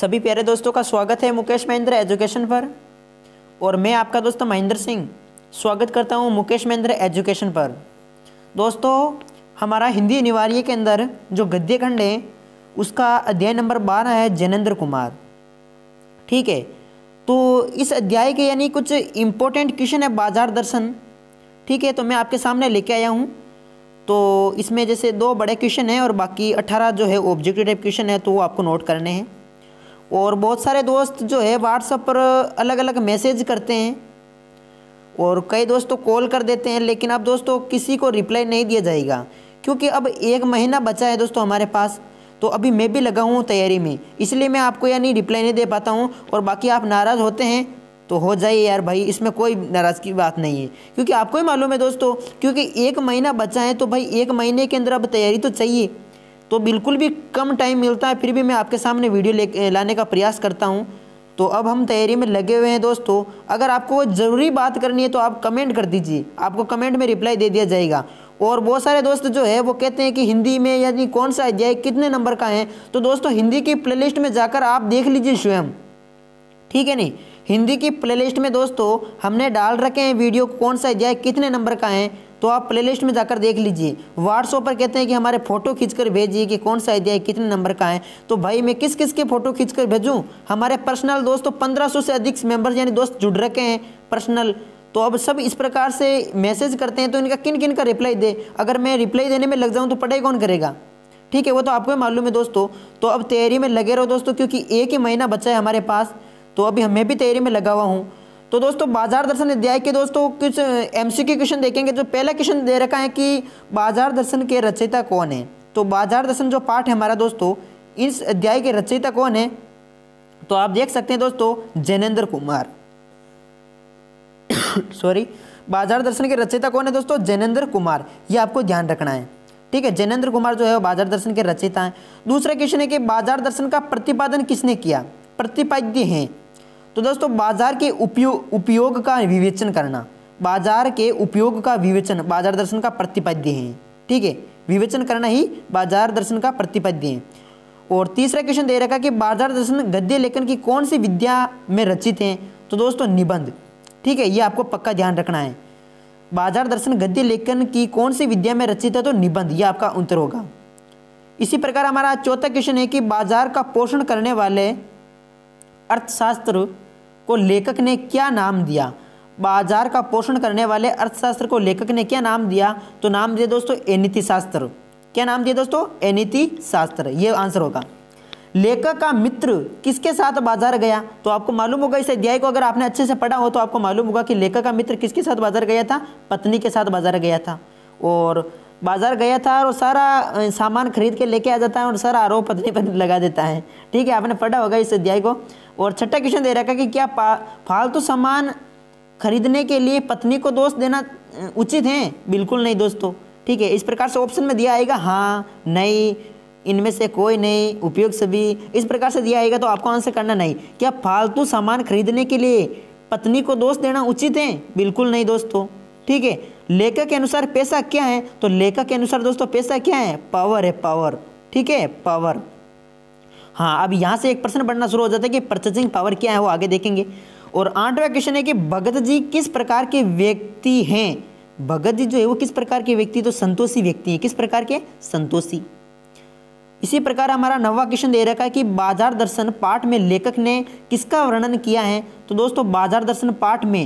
सभी प्यारे दोस्तों का स्वागत है मुकेश महेंद्र एजुकेशन पर और मैं आपका दोस्त महेंद्र सिंह स्वागत करता हूं मुकेश महेंद्र एजुकेशन पर दोस्तों हमारा हिंदी अनिवार्य के अंदर जो गद्य खंड है उसका अध्याय नंबर बारह है जैनेन्द्र कुमार ठीक है तो इस अध्याय के यानी कुछ इम्पोर्टेंट क्वेश्चन है बाजार दर्शन ठीक है तो मैं आपके सामने लेके आया हूँ तो इसमें जैसे दो बड़े क्वेश्चन हैं और बाकी अट्ठारह जो है ऑब्जेक्टिव टाइप क्वेश्चन है तो वो आपको नोट करने हैं और बहुत सारे दोस्त जो है व्हाट्सएप पर अलग अलग मैसेज करते हैं और कई दोस्तों तो कॉल कर देते हैं लेकिन अब दोस्तों किसी को रिप्लाई नहीं दिया जाएगा क्योंकि अब एक महीना बचा है दोस्तों हमारे पास तो अभी मैं भी लगा हूँ तैयारी में इसलिए मैं आपको यानी रिप्लाई नहीं दे पाता हूँ और बाकी आप नाराज़ होते हैं तो हो जाइए यार भाई इसमें कोई नाराज़ की बात नहीं है क्योंकि आपको ही मालूम है दोस्तों क्योंकि एक महीना बचा है तो भाई एक महीने के अंदर अब तैयारी तो चाहिए तो बिल्कुल भी कम टाइम मिलता है फिर भी मैं आपके सामने वीडियो ले लाने का प्रयास करता हूँ तो अब हम तैयारी में लगे हुए हैं दोस्तों अगर आपको वो ज़रूरी बात करनी है तो आप कमेंट कर दीजिए आपको कमेंट में रिप्लाई दे दिया जाएगा और बहुत सारे दोस्त जो है वो कहते हैं कि हिंदी में यानी कौन सा अध्याय कितने नंबर का है तो दोस्तों हिंदी की प्ले में जाकर आप देख लीजिए स्वयं ठीक है नहीं हिंदी की प्ले में दोस्तों हमने डाल रखे हैं वीडियो कौन सा अध्याय कितने नंबर का है तो आप प्लेलिस्ट में जाकर देख लीजिए व्हाट्सअप पर कहते हैं कि हमारे फ़ोटो खींचकर भेजिए कि कौन सा अध्याय कितने नंबर का है तो भाई मैं किस किस के फ़ोटो खींचकर भेजूँ हमारे पर्सनल दोस्त तो पंद्रह से अधिक मेम्बर्स यानी दोस्त जुड़ रखे हैं पर्सनल तो अब सब इस प्रकार से मैसेज करते हैं तो इनका किन किन का रिप्लाई दे अगर मैं रिप्लाई देने में लग जाऊँ तो पढ़ाई कौन करेगा ठीक है वो तो आपको मालूम है दोस्तों तो अब तैयारी में लगे रहो दोस्तों क्योंकि एक ही महीना बचा है हमारे पास तो अभी मैं भी तैयारी में लगा हुआ हूँ तो दोस्तों बाजार दर्शन अध्याय के दोस्तों कुछ एमसीक्यू क्वेश्चन देखेंगे जो पहला क्वेश्चन दे रखा है कि बाजार दर्शन के रचयिता कौन है तो बाजार दर्शन जो पाठ है हमारा दोस्तों इस अध्याय के रचयिता कौन है तो आप देख सकते हैं दोस्तों जैनेन्द्र कुमार सॉरी बाजार दर्शन के रचयिता कौन है दोस्तों जैनेन्द्र कुमार ये आपको ध्यान रखना है ठीक है जैनेन्द्र कुमार जो है वो बाजार दर्शन के रचयिता हैं दूसरा क्वेश्चन है कि बाजार दर्शन का प्रतिपादन किसने किया प्रतिपाद्य हैं तो दोस्तों बाजार के उपयोग उपयोग का विवेचन करना बाजार के उपयोग का विवेचन बाजार दर्शन का प्रतिपाद्य है ठीक है विवेचन करना ही बाजार दर्शन का प्रतिपाद्य है और तीसरा क्वेश्चन दे रखा कि बाजार दर्शन गद्य लेखन की कौन सी विद्या में रचित हैं तो दोस्तों निबंध ठीक है ये आपको पक्का ध्यान रखना है बाजार दर्शन गद्य लेखन की कौन सी विद्या में रचित है तो निबंध ये आपका उत्तर होगा इसी प्रकार हमारा चौथा क्वेश्चन है कि बाजार का पोषण करने वाले अर्थशास्त्र को लेखक ने क्या नाम दिया बाजार का पोषण करने वाले अर्थशास्त्र को लेखक ने क्या नाम दिया तो नाम दिया दोस्तों एनीति शास्त्र क्या नाम दिया दोस्तों एनीति शास्त्र ये आंसर होगा लेखक का मित्र किसके साथ बाजार गया तो आपको मालूम होगा इस अध्याय को अगर आपने अच्छे से पढ़ा हो तो आपको मालूम होगा कि लेखक का मित्र किसके साथ बाजार गया था पत्नी के साथ बाजार गया था और बाज़ार गया था और सारा सामान खरीद के लेके आ जाता है और सारा आरोप पत्नी पर लगा देता है ठीक है आपने पढ़ा होगा इस अध्याय को और छठा क्वेश्चन दे रखा कि क्या फालतू तो सामान खरीदने के लिए पत्नी को दोष देना उचित है बिल्कुल नहीं दोस्तों ठीक है इस प्रकार से ऑप्शन में दिया आएगा हाँ नहीं इनमें से कोई नहीं उपयोग सभी इस प्रकार से दिया आएगा तो आपको आंसर करना नहीं क्या फालतू सामान खरीदने के लिए पत्नी को दोष देना उचित है बिल्कुल नहीं दोस्तों ठीक है लेखक के अनुसार पैसा क्या है तो लेखक के अनुसार दोस्तों पैसा क्या है पावर है पावर ठीक है पावर हाँ अब यहाँ से एक प्रश्न बढ़ना शुरू हो जाता है कि परचेजिंग पावर क्या है वो आगे देखेंगे और आठवां क्वेश्चन है कि भगत जी किस प्रकार के व्यक्ति हैं भगत जी जो है वो किस प्रकार के व्यक्ति तो संतोषी व्यक्ति है किस प्रकार के संतोषी इसी प्रकार हमारा नवा क्वेश्चन दे रखा है कि बाजार दर्शन पाठ में लेखक ने किसका वर्णन किया है तो दोस्तों बाजार दर्शन पाठ में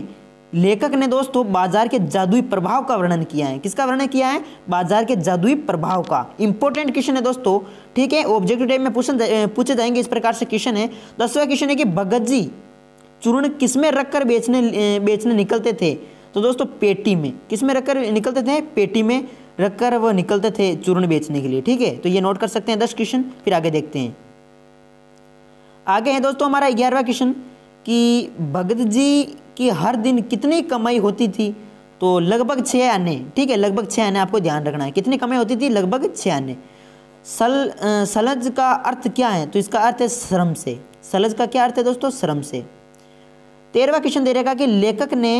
लेखक ने दोस्तों बाजार के जादुई प्रभाव का वर्णन किया है किसका वर्णन किया है बाजार के जादुई प्रभाव का इंपॉर्टेंट क्वेश्चन है दोस्तों ठीक है ऑब्जेक्टिव टाइप में पूछन पूछे जाएंगे इस प्रकार से क्वेश्चन है दसवा क्वेश्चन है कि भगत जी चूर्ण किसमें रखकर बेचने बेचने निकलते थे तो दोस्तों पेटी में किसमें रखकर निकलते थे पेटी में रखकर वो निकलते थे चूर्ण बेचने के लिए ठीक है तो ये नोट कर सकते हैं दस क्वेश्चन फिर आगे देखते हैं आगे है दोस्तों हमारा ग्यारहवा क्वेश्चन कि भगत जी की हर दिन कितनी कमाई होती थी तो लगभग छः आने ठीक है लगभग छः आने आपको ध्यान रखना है कितनी कमाई होती थी लगभग छः आने सल सलज का अर्थ क्या है तो इसका अर्थ है श्रम से सलज का क्या अर्थ है दोस्तों श्रम से तेरहवा क्वेश्चन दे रहेगा कि लेखक ने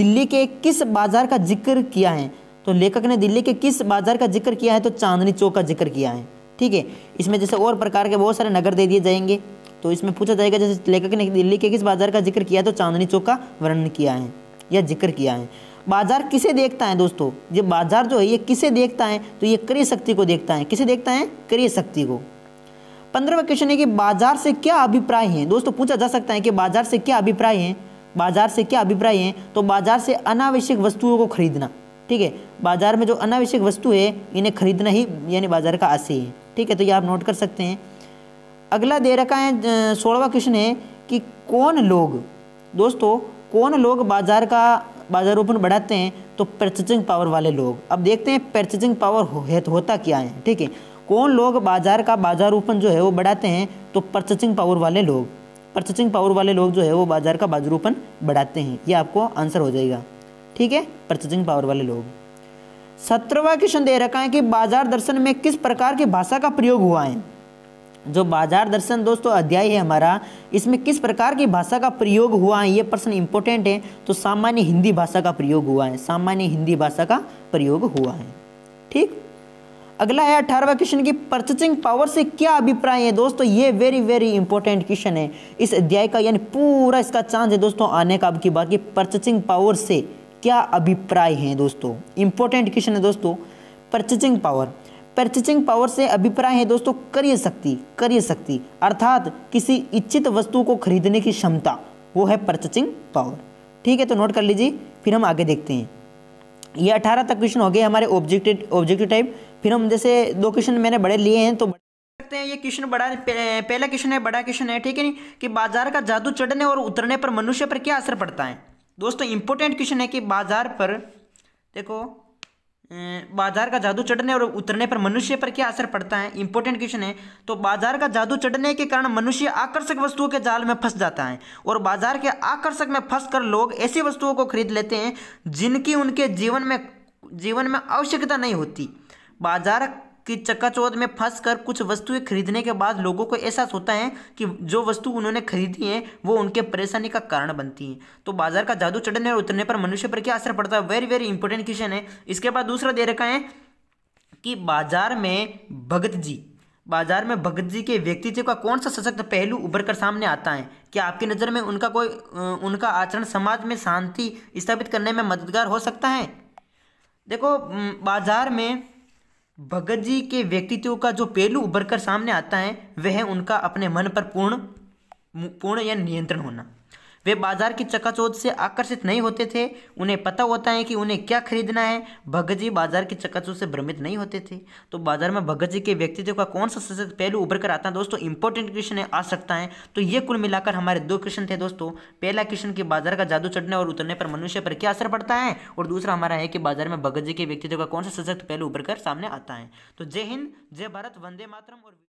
दिल्ली के किस बाजार का जिक्र किया है तो लेखक ने दिल्ली के किस बाजार का जिक्र किया है तो चांदनी चौक का जिक्र किया है ठीक है इसमें जैसे और प्रकार के बहुत सारे नगर दे दिए जाएंगे तो इसमें पूछा जाएगा जैसे लेखक ने दिल्ली के किस बाजार का जिक्र किया तो चांदनी चौक का वर्णन किया है या जिक्र किया है बाजार किसे देखता है दोस्तों ये बाजार जो है ये किसे देखता है तो ये क्रिय शक्ति को देखता है किसे देखता है क्रिय शक्ति को पंद्रहवा क्वेश्चन है कि बाजार से क्या अभिप्राय है दोस्तों पूछा जा सकता है कि बाजार से क्या अभिप्राय है बाजार से क्या अभिप्राय है तो बाजार से अनावश्यक वस्तुओं को खरीदना ठीक है बाजार में जो अनावश्यक वस्तु है इन्हें खरीदना ही यानी बाजार का आशय है ठीक है तो ये आप नोट कर सकते हैं अगला दे रखा है सोलवा क्वेश्चन है कि कौन लोग दोस्तों कौन लोग बाजार का बाजारोपण बढ़ाते हैं तो परचेजिंग पावर वाले लोग अब देखते हैं परचेजिंग पावर हो, है, होता क्या है ठीक है कौन लोग बाजार का बाजारोपण जो है वो बढ़ाते हैं तो परचेजिंग पावर वाले लोग परचेजिंग पावर वाले लोग जो है वो बाजार का बाजारोपण बढ़ाते हैं ये आपको आंसर हो जाएगा ठीक है परचेजिंग पावर वाले लोग सत्रहवा क्वेश्चन दे रखा है कि बाजार दर्शन में किस प्रकार की भाषा का प्रयोग हुआ है जो बाजार दर्शन दोस्तों अध्याय है हमारा इसमें किस प्रकार की भाषा का प्रयोग हुआ है ये प्रश्न इंपॉर्टेंट है तो सामान्य हिंदी भाषा का प्रयोग हुआ है सामान्य हिंदी भाषा का प्रयोग हुआ है ठीक अगला है अठारहवा क्वेश्चन की परचेसिंग पावर से क्या अभिप्राय है दोस्तों ये वेरी वेरी इंपॉर्टेंट क्वेश्चन है इस अध्याय का यानी पूरा इसका चांस है दोस्तों आने का आपकी बात की परचेसिंग पावर से क्या अभिप्राय है दोस्तों इंपॉर्टेंट क्वेश्चन है दोस्तों परचेसिंग पावर परचेसिंग पावर से अभिप्राय है दोस्तों क्रय शक्ति क्रय शक्ति अर्थात किसी इच्छित वस्तु को खरीदने की क्षमता वो है परचेसिंग पावर ठीक है तो नोट कर लीजिए फिर हम आगे देखते हैं ये अठारह तक क्वेश्चन हो गए हमारे ऑब्जेक्टिव ऑब्जेक्टिव टाइप फिर हम जैसे दो क्वेश्चन मैंने बड़े लिए हैं तो सकते हैं ये क्वेश्चन बड़ा पहला क्वेश्चन है बड़ा क्वेश्चन है ठीक है नहीं कि बाजार का जादू चढ़ने और उतरने पर मनुष्य पर क्या असर पड़ता है दोस्तों इंपॉर्टेंट क्वेश्चन है कि बाजार पर देखो बाजार का जादू चढ़ने और उतरने पर मनुष्य पर क्या असर पड़ता है इंपॉर्टेंट क्वेश्चन है तो बाजार का जादू चढ़ने के कारण मनुष्य आकर्षक वस्तुओं के जाल में फंस जाता है और बाजार के आकर्षक में फंस कर लोग ऐसी वस्तुओं को खरीद लेते हैं जिनकी उनके जीवन में जीवन में आवश्यकता नहीं होती बाजार कि चक्काचौथ में फंस कर कुछ वस्तुएं खरीदने के बाद लोगों को एहसास होता है कि जो वस्तु उन्होंने खरीदी है वो उनके परेशानी का कारण बनती हैं तो बाजार का जादू चढ़ने और उतरने पर मनुष्य पर क्या असर पड़ता है वेरी वेरी इंपॉर्टेंट क्वेश्चन है इसके बाद दूसरा दे रखा है कि बाजार में भगत जी बाजार में भगत जी के व्यक्तित्व का कौन सा सशक्त पहलू उभर कर सामने आता है क्या आपकी नज़र में उनका कोई उनका आचरण समाज में शांति स्थापित करने में मददगार हो सकता है देखो बाजार में भगत जी के व्यक्तित्व का जो पहलू उभर कर सामने आता है वह उनका अपने मन पर पूर्ण पूर्ण या नियंत्रण होना वे बाजार की चकाचौंध से आकर्षित नहीं होते थे उन्हें पता होता है कि उन्हें क्या खरीदना है भगत जी बाजार की चकाचौंध से भ्रमित नहीं होते थे तो बाजार में भगत जी के व्यक्तित्व का कौन सा सशक्त पहलू उभर कर आता है दोस्तों इंपॉर्टेंट क्वेश्चन आ सकता है तो ये कुल मिलाकर हमारे दो क्वेश्चन थे दोस्तों पहला क्वेश्चन कि बाजार का जादू चढ़ने और उतरने पर मनुष्य पर क्या असर पड़ता है और दूसरा हमारा है कि बाजार में भगत जी के व्यक्तित्व का कौन सा सशक्त पहलू उभर कर सामने आता है तो जय हिंद जय भारत वंदे मातरम और